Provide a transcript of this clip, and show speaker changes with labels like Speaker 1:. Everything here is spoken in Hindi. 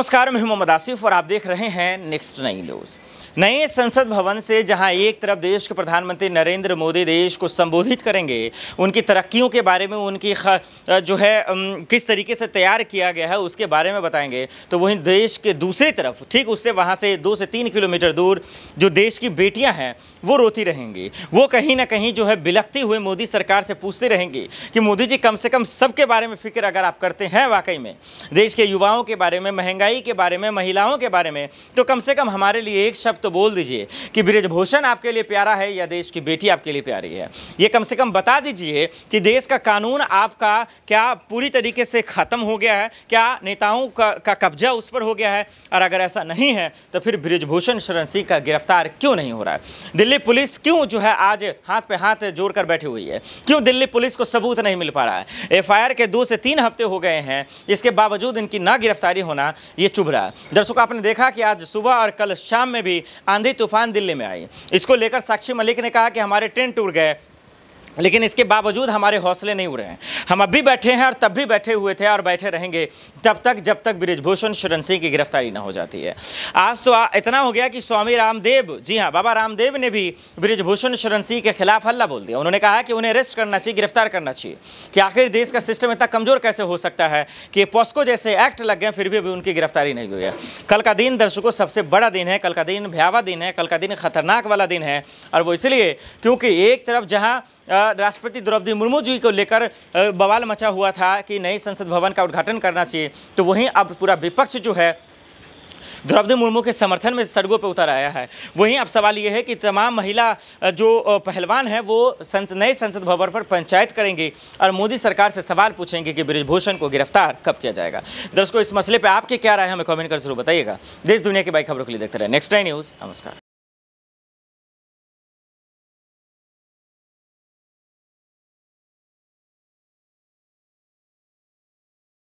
Speaker 1: नमस्कार मैं मोहम्मद आसिफ और आप देख रहे हैं नेक्स्ट नई न्यूज़ नए संसद भवन से जहां एक तरफ देश के प्रधानमंत्री नरेंद्र मोदी देश को संबोधित करेंगे उनकी तरक्कियों के बारे में उनकी जो है किस तरीके से तैयार किया गया है उसके बारे में बताएंगे तो वहीं देश के दूसरी तरफ ठीक उससे वहां से दो से तीन किलोमीटर दूर जो देश की बेटियां हैं वो रोती रहेंगी वो कहीं ना कहीं जो है बिलखती हुए मोदी सरकार से पूछते रहेंगी कि मोदी जी कम से कम सबके बारे में फिक्र अगर आप करते हैं वाकई में देश के युवाओं के बारे में महंगाई के बारे में महिलाओं के बारे में तो कम से कम हमारे लिए एक शब्द तो बोल दीजिए कि ब्रजभूषण आपके लिए प्यारा है या देश की बेटी आपके लिए प्यारी है ये कम से कम बता दीजिए कि देश का कानून आपका क्या पूरी तरीके से ख़त्म हो गया है क्या नेताओं का, का कब्जा उस पर हो गया है और अगर ऐसा नहीं है तो फिर ब्रजभूषण शरण सिंह का गिरफ्तार क्यों नहीं हो रहा है दिल्ली दिल्ली पुलिस क्यों जो है आज हाथ पे हाथ जोड़कर बैठी हुई है क्यों दिल्ली पुलिस को सबूत नहीं मिल पा रहा है एफआईआर के दो से तीन हफ्ते हो गए हैं इसके बावजूद इनकी ना गिरफ्तारी होना ये चुभ रहा है दर्शक आपने देखा कि आज सुबह और कल शाम में भी आंधी तूफान दिल्ली में आई इसको लेकर साक्षी मलिक ने कहा कि हमारे ट्रेन टूट गए लेकिन इसके बावजूद हमारे हौसले नहीं उड़े हैं हम अब भी बैठे हैं और तब भी बैठे हुए थे और बैठे रहेंगे तब तक जब तक ब्रिजभूषण शरण सिंह की गिरफ्तारी ना हो जाती है आज तो इतना हो गया कि स्वामी रामदेव जी हाँ बाबा रामदेव ने भी ब्रिजभूषण शरण सिंह के खिलाफ हल्ला बोल दिया उन्होंने कहा कि उन्हें अरेस्ट करना चाहिए गिरफ्तार करना चाहिए कि आखिर देश का सिस्टम इतना कमज़ोर कैसे हो सकता है कि पॉस्को जैसे एक्ट लग गए फिर भी अभी उनकी गिरफ्तारी नहीं हुई है कल का दिन दर्शकों सबसे बड़ा दिन है कल का दिन भयावह दिन है कल का दिन खतरनाक वाला दिन है और वो इसलिए क्योंकि एक तरफ जहाँ राष्ट्रपति द्रौपदी मुर्मू जी को लेकर बवाल मचा हुआ था कि नई संसद भवन का उद्घाटन करना चाहिए तो वहीं अब पूरा विपक्ष जो है द्रौपदी मुर्मू के समर्थन में सड़कों पर उतर आया है वहीं अब सवाल यह है कि तमाम महिला जो पहलवान हैं वो संस, नए संसद भवन पर पंचायत करेंगे और मोदी सरकार से सवाल पूछेंगे कि ब्रिजभूषण को गिरफ्तार कब किया जाएगा दर्शकों इस मसले पर आपके क्या राय हमें कमेंट कर जरूर बताइएगा देश दुनिया की बाई खबरों के लिए देखते रहे नेक्स्ट टाइम न्यूज़ नमस्कार